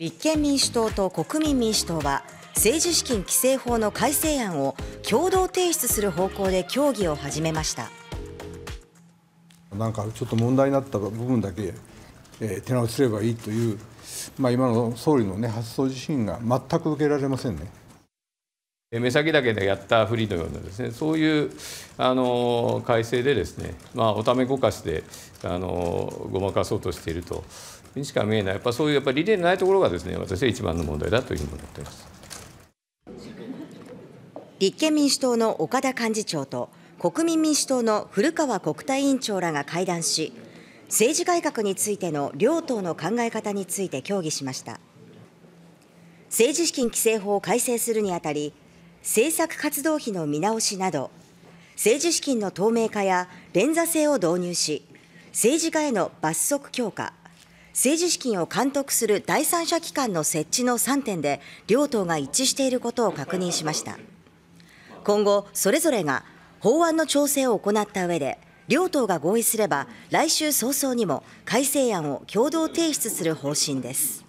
立憲民主党と国民民主党は政治資金規正法の改正案を共同提出する方向で協議を始めましたなんかちょっと問題になった部分だけ、えー、手直しすればいいという、まあ、今の総理の、ね、発想自身が全く受けられませんね。目先だけでやったふりのようなですねそういうあの改正でですね、まあ、おためごかしであのごまかそうとしているとにしか見えないやっぱそういうやっぱ理念のないところがですね私は一番の問題だというふうに思っています立憲民主党の岡田幹事長と国民民主党の古川国対委員長らが会談し政治改革についての両党の考え方について協議しました政治資金規正法を改正するにあたり政策活動費の見直しなど、政治資金の透明化や連座制を導入し、政治家への罰則強化、政治資金を監督する第三者機関の設置の3点で、両党が一致していることを確認しました。今後、それぞれが法案の調整を行った上で、両党が合意すれば、来週早々にも改正案を共同提出する方針です。